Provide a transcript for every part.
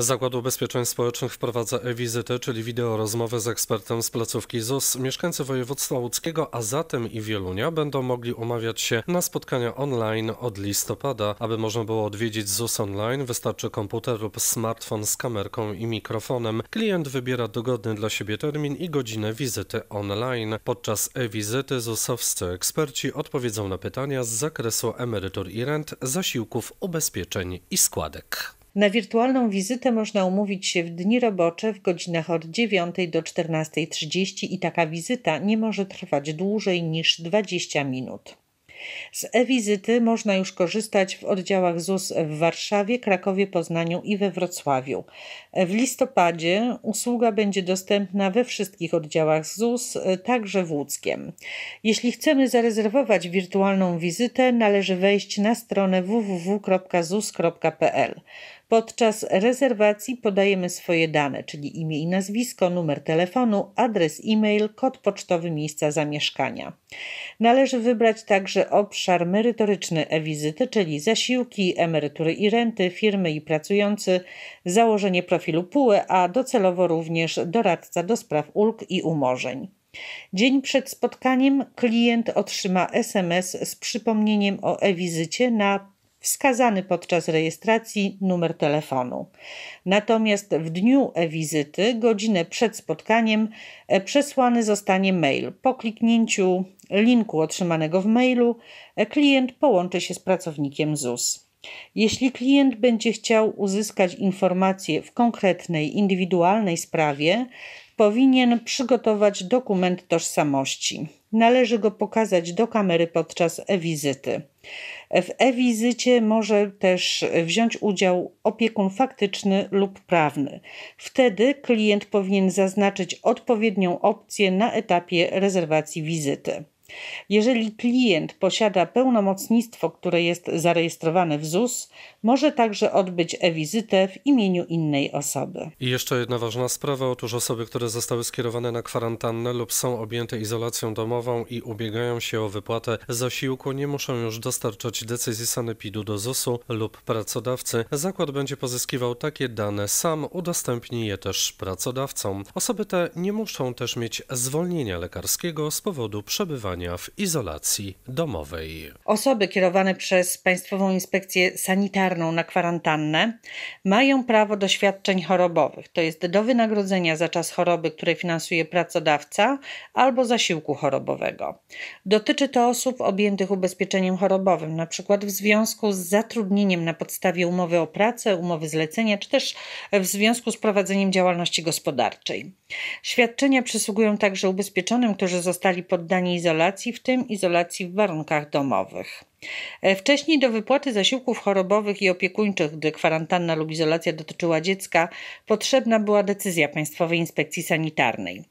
Zakład Ubezpieczeń Społecznych wprowadza e-wizytę, czyli wideo rozmowę z ekspertem z placówki ZUS. Mieszkańcy województwa łódzkiego, a zatem i Wielunia będą mogli umawiać się na spotkania online od listopada. Aby można było odwiedzić ZUS online, wystarczy komputer lub smartfon z kamerką i mikrofonem. Klient wybiera dogodny dla siebie termin i godzinę wizyty online. Podczas e-wizyty ZUSowscy eksperci odpowiedzą na pytania z zakresu emerytur i rent, zasiłków, ubezpieczeń i składek. Na wirtualną wizytę można umówić się w dni robocze w godzinach od 9 do 14.30 i taka wizyta nie może trwać dłużej niż 20 minut. Z e-wizyty można już korzystać w oddziałach ZUS w Warszawie, Krakowie, Poznaniu i we Wrocławiu. W listopadzie usługa będzie dostępna we wszystkich oddziałach ZUS, także w Łódzkiem. Jeśli chcemy zarezerwować wirtualną wizytę, należy wejść na stronę www.zus.pl. Podczas rezerwacji podajemy swoje dane, czyli imię i nazwisko, numer telefonu, adres e-mail, kod pocztowy miejsca zamieszkania. Należy wybrać także obszar merytoryczny e-wizyty, czyli zasiłki, emerytury i renty, firmy i pracujący, założenie profilu PUE, a docelowo również doradca do spraw ulg i umorzeń. Dzień przed spotkaniem klient otrzyma SMS z przypomnieniem o e-wizycie na wskazany podczas rejestracji numer telefonu. Natomiast w dniu e-wizyty, godzinę przed spotkaniem, e, przesłany zostanie mail. Po kliknięciu linku otrzymanego w mailu, e, klient połączy się z pracownikiem ZUS. Jeśli klient będzie chciał uzyskać informacje w konkretnej, indywidualnej sprawie, powinien przygotować dokument tożsamości. Należy go pokazać do kamery podczas e-wizyty. W e-wizycie może też wziąć udział opiekun faktyczny lub prawny. Wtedy klient powinien zaznaczyć odpowiednią opcję na etapie rezerwacji wizyty. Jeżeli klient posiada pełnomocnictwo, które jest zarejestrowane w ZUS, może także odbyć e-wizytę w imieniu innej osoby. I jeszcze jedna ważna sprawa. Otóż osoby, które zostały skierowane na kwarantannę lub są objęte izolacją domową i ubiegają się o wypłatę zasiłku, nie muszą już dostarczać decyzji sanepidu do ZUS-u lub pracodawcy. Zakład będzie pozyskiwał takie dane sam, udostępni je też pracodawcom. Osoby te nie muszą też mieć zwolnienia lekarskiego z powodu przebywania w izolacji domowej. Osoby kierowane przez Państwową Inspekcję Sanitarną na kwarantannę mają prawo do świadczeń chorobowych, to jest do wynagrodzenia za czas choroby, które finansuje pracodawca, albo zasiłku chorobowego. Dotyczy to osób objętych ubezpieczeniem chorobowym, na przykład w związku z zatrudnieniem na podstawie umowy o pracę, umowy zlecenia, czy też w związku z prowadzeniem działalności gospodarczej. Świadczenia przysługują także ubezpieczonym, którzy zostali poddani izolacji izolacji, w tym izolacji w warunkach domowych. E, wcześniej do wypłaty zasiłków chorobowych i opiekuńczych, gdy kwarantanna lub izolacja dotyczyła dziecka, potrzebna była decyzja Państwowej Inspekcji Sanitarnej.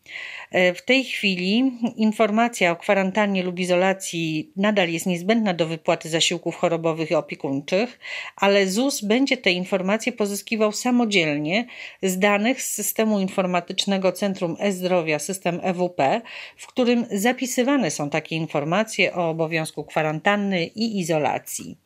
E, w tej chwili informacja o kwarantannie lub izolacji nadal jest niezbędna do wypłaty zasiłków chorobowych i opiekuńczych, ale ZUS będzie te informacje pozyskiwał samodzielnie z danych z systemu informatycznego Centrum E-Zdrowia System EWP, w którym zapisywane są takie informacje o obowiązku kwarantanny i izolacji.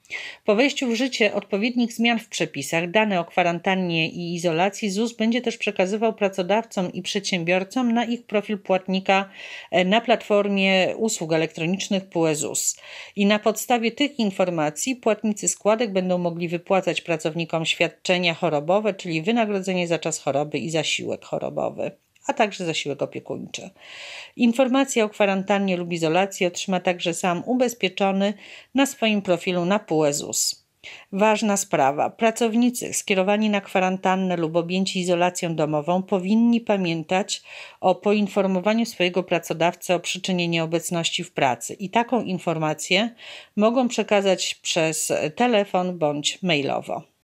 Po wejściu w życie odpowiednich zmian w przepisach, dane o kwarantannie i izolacji ZUS będzie też przekazywał pracodawcom i przedsiębiorcom na ich profil płatnika e, na platformie usług elektronicznych PUEZUS. ZUS. I na podstawie tych informacji płatnicy składek będą mogli wypłacać pracownikom świadczenia chorobowe, czyli wynagrodzenie za czas choroby i zasiłek chorobowy a także zasiłek opiekuńczy. Informacje o kwarantannie lub izolacji otrzyma także sam ubezpieczony na swoim profilu na PUE Ważna sprawa. Pracownicy skierowani na kwarantannę lub objęci izolacją domową powinni pamiętać o poinformowaniu swojego pracodawcy o przyczynie nieobecności w pracy i taką informację mogą przekazać przez telefon bądź mailowo.